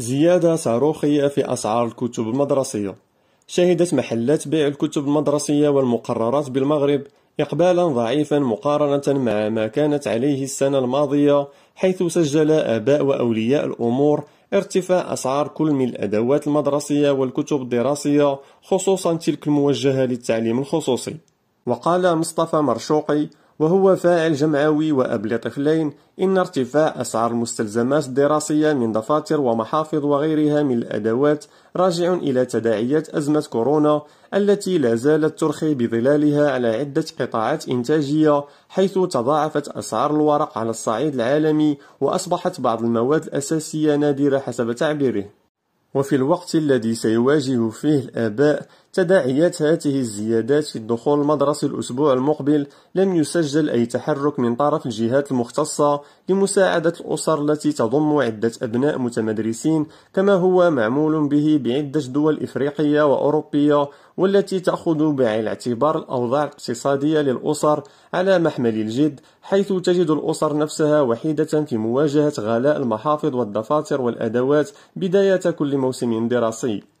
زيادة صاروخية في أسعار الكتب المدرسية شهدت محلات بيع الكتب المدرسية والمقررات بالمغرب إقبالا ضعيفا مقارنة مع ما كانت عليه السنة الماضية حيث سجل آباء وأولياء الأمور ارتفاع أسعار كل من الأدوات المدرسية والكتب الدراسية خصوصا تلك الموجهة للتعليم الخصوصي وقال مصطفى مرشوقي وهو فاعل جمعوي وأب لطفلين إن ارتفاع أسعار المستلزمات الدراسية من دفاتر ومحافظ وغيرها من الأدوات راجع إلى تداعيات أزمة كورونا التي لا زالت ترخي بظلالها على عدة قطاعات إنتاجية حيث تضاعفت أسعار الورق على الصعيد العالمي وأصبحت بعض المواد الأساسية نادرة حسب تعبيره وفي الوقت الذي سيواجه فيه الآباء تداعيات هذه الزيادات في الدخول المدرسي الأسبوع المقبل لم يسجل أي تحرك من طرف الجهات المختصة لمساعدة الأسر التي تضم عدة أبناء متمدرسين كما هو معمول به بعدة دول إفريقية وأوروبية والتي تأخذ بعين الاعتبار الأوضاع الاقتصادية للأسر على محمل الجد حيث تجد الأسر نفسها وحيدة في مواجهة غلاء المحافظ والدفاتر والأدوات بداية كل موسم دراسي